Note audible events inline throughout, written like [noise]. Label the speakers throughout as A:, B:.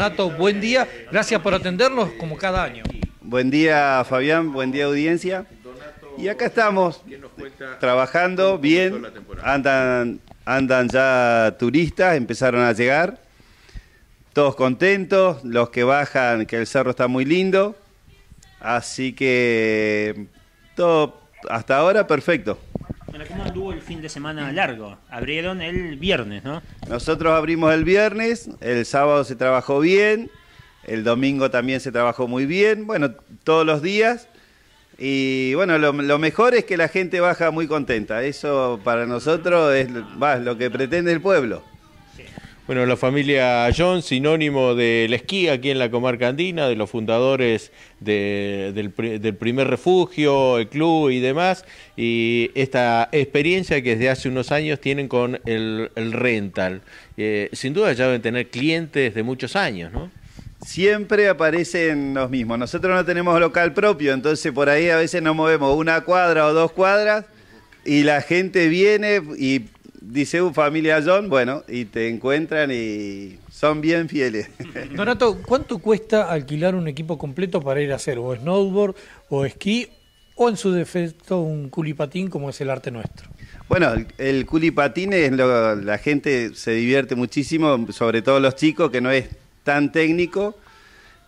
A: Donato, buen día. Gracias por atendernos como cada año.
B: Buen día, Fabián. Buen día, audiencia. Y acá estamos trabajando bien. Andan, andan ya turistas, empezaron a llegar. Todos contentos. Los que bajan, que el cerro está muy lindo. Así que todo hasta ahora perfecto.
C: ¿cómo anduvo el fin de semana largo? Abrieron el
B: viernes, ¿no? Nosotros abrimos el viernes, el sábado se trabajó bien, el domingo también se trabajó muy bien, bueno, todos los días. Y bueno, lo, mejor es que la gente baja muy contenta. Eso para nosotros es lo que pretende el pueblo.
D: Bueno, la familia John, sinónimo del esquí aquí en la comarca andina, de los fundadores del, primer refugio, el club y demás, y esta experiencia que desde hace unos años tienen con el, rental. Eh, sin duda ya deben tener clientes de muchos años, ¿no?
B: siempre aparecen los mismos. Nosotros no tenemos local propio, entonces por ahí a veces nos movemos una cuadra o dos cuadras y la gente viene y dice un familia John, bueno, y te encuentran y son bien fieles.
A: [laughs] Donato, ¿cuánto cuesta alquilar un equipo completo para ir a hacer o snowboard o esquí o en su defecto un culipatín como es el arte nuestro?
B: Bueno, el, culipatín es lo, la gente se divierte muchísimo, sobre todo los chicos, que no es tan técnico,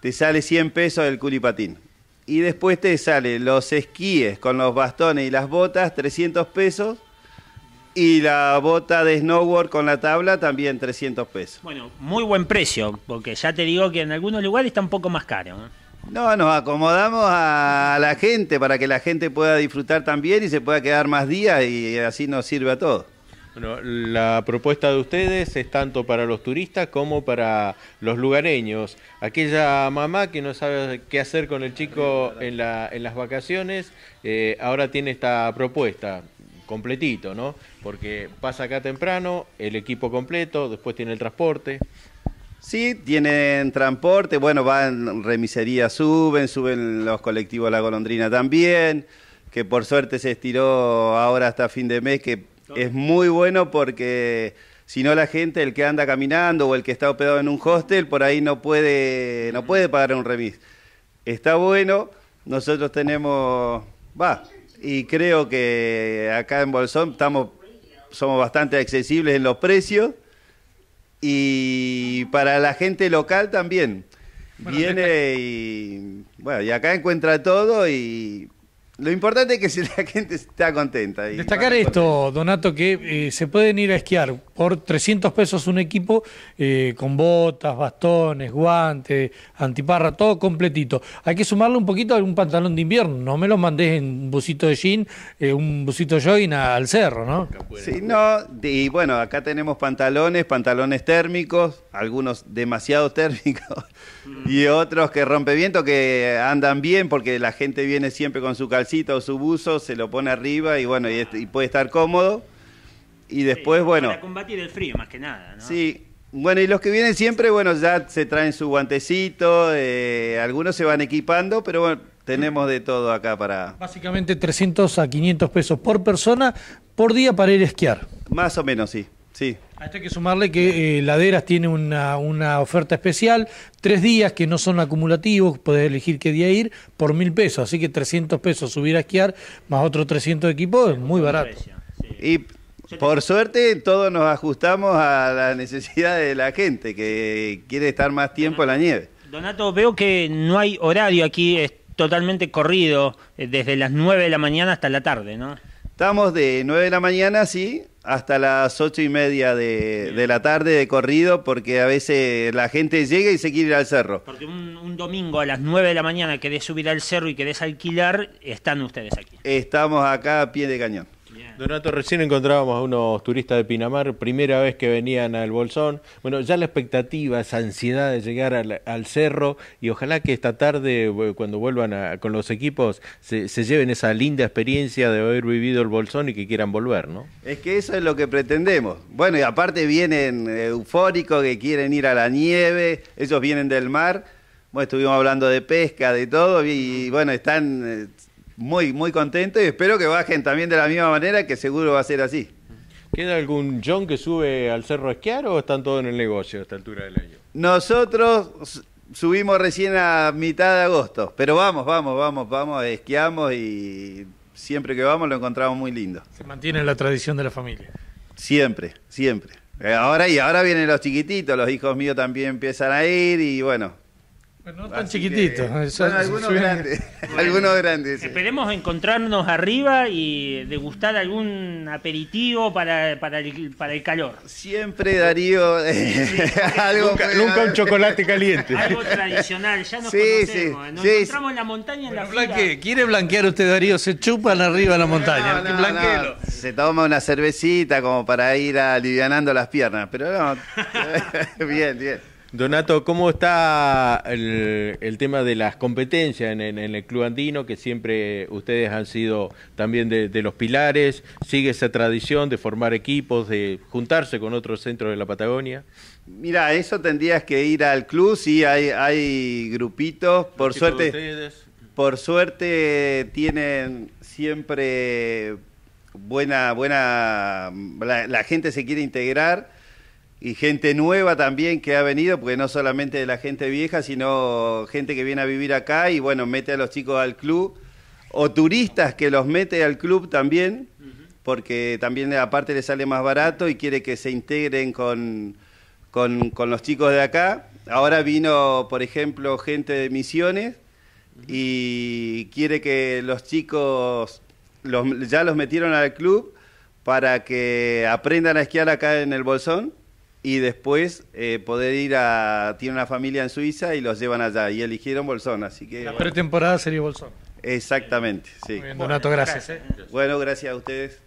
B: te sale 100 pesos el culipatín. Y después te sale los esquíes con los bastones y las botas, 300 pesos y la bota de snowboard con la tabla también 300 pesos. Bueno, muy buen precio, porque ya
C: te digo que en algunos lugares está un poco más caro. ¿eh?
B: No, nos acomodamos a la gente para que la gente pueda disfrutar también y se pueda quedar más días y así nos sirve a todos.
D: Bueno, la propuesta de ustedes es tanto para los turistas como para los lugareños. Aquella mamá que no sabe qué hacer con el chico en, las vacaciones, eh, ahora tiene esta propuesta completito, ¿no? Porque pasa acá temprano, el equipo completo, después tiene el transporte. Sí, tienen
B: transporte, bueno, van remisería suben, suben los colectivos La Golondrina también, que por suerte se estiró ahora hasta fin de mes, que es muy bueno porque si no la gente, el que anda caminando o el que está hospedado en un hostel, por ahí no puede, no puede pagar un remis. Está bueno, nosotros tenemos, va, y creo que acá en Bolsón estamos, somos bastante accesibles en los precios y para la gente local también. Viene y bueno, y acá encuentra todo y lo importante es que si la [laughs] gente está contenta. Destacar
A: esto, Donato, que eh, se pueden ir a esquiar por 300 pesos un equipo eh, con botas, bastones, guantes, antiparra, todo completito. Hay que sumarle un poquito a un pantalón de invierno. No me lo mandes en un busito de jean, eh, un busito jogging al cerro, ¿no?
B: Sí, no. Y bueno, acá tenemos pantalones, pantalones térmicos, algunos demasiado [laughs] térmicos y otros que rompe viento, que andan bien porque la gente viene siempre con su calcetín o su buzo, se lo pone arriba y bueno, y, este, puede estar cómodo. Y después, bueno. Para
C: combatir el frío, más que nada,
B: ¿no? Sí. Bueno, y los que vienen siempre, bueno, ya se traen su guantecito, eh, algunos se van equipando, pero bueno, tenemos de todo acá
A: para... Básicamente 300 a 500 pesos por persona por día para ir a esquiar.
B: Más o menos, sí. Sí.
A: A esto hay que sumarle que eh, Laderas tiene una, oferta especial, tres días que no son acumulativos, puedes elegir qué día ir, por mil pesos. Así que 300 pesos subir a esquiar, más otro 300 de equipo, es muy barato. Y por
B: suerte todos nos ajustamos a la necesidad de la gente que quiere estar más tiempo en la nieve.
C: Donato, veo que no hay horario aquí, es totalmente corrido, eh, desde las 9 de la mañana hasta la tarde, ¿no?
B: Estamos de 9 de la mañana, sí, hasta las ocho y media de, la tarde de corrido, porque a veces la gente llega y se quiere ir al cerro. Porque
C: un, domingo a las 9 de la mañana querés subir al cerro y querés alquilar,
B: están ustedes aquí. Estamos acá a pie de cañón.
D: Donato, recién encontrábamos a unos turistas de Pinamar, primera vez que venían al Bolsón. Bueno, ya la expectativa, esa ansiedad de llegar al, cerro y ojalá que esta tarde, eh, cuando vuelvan con los equipos, se, lleven esa linda experiencia de haber vivido el Bolsón y que quieran volver, ¿no?
B: Es que eso es lo que pretendemos. Bueno, y aparte vienen eh, eufóricos que quieren ir a la nieve, ellos vienen del mar. Bueno, estuvimos hablando de pesca, de todo, y, bueno, están... Eh, muy, muy contento y espero que bajen también de la misma manera, que seguro va a ser así.
D: ¿Queda algún John que sube al cerro a esquiar o están todos en el negocio a esta altura del año?
B: Nosotros subimos recién a mitad de agosto, pero vamos, vamos, vamos, vamos, esquiamos y siempre que vamos lo encontramos muy lindo.
A: Se mantiene la tradición de la familia.
B: Siempre, siempre. Eh, ahora y ahora vienen los chiquititos, los hijos míos también empiezan a ir y bueno, pero no tan chiquitito. algunos grandes. [laughs] Esperemos
C: encontrarnos arriba y degustar algún aperitivo para, para,
B: el, calor. Siempre Darío [laughs] nunca, un chocolate caliente. algo
C: tradicional, ya nos sí, conocemos. Nos encontramos en la montaña en la blanque,
B: ¿Quiere blanquear usted Darío? Se chupan
A: arriba en la montaña.
B: se toma una cervecita como para
D: ir alivianando las piernas,
B: pero
A: no. [laughs] bien, bien.
D: Donato, ¿cómo está el, tema de las competencias en, el Club Andino, que siempre ustedes han sido también de, los pilares? ¿Sigue esa tradición de formar equipos, de juntarse con otros centros de la Patagonia?
B: Mira, eso tendrías que ir al club, sí, hay, grupitos, por suerte... Por suerte tienen siempre buena, buena, la gente se quiere integrar y gente nueva también que ha venido, porque no solamente de la gente vieja, sino gente que viene a vivir acá y bueno, mete a los chicos al club, o turistas que los mete al club también, porque también aparte le sale más barato y quiere que se integren con, con, los chicos de acá. Ahora vino, por ejemplo, gente de Misiones y quiere que los chicos, los, ya los metieron al club para que aprendan a esquiar acá en el Bolsón y después eh, poder ir a... Tiene una familia en Suiza y los llevan allá. Y eligieron Bolsón, así que... La
A: pretemporada sería Bolsón.
B: Exactamente, sí. Bien, Donato, gracias. Eh. Bueno, gracias a ustedes.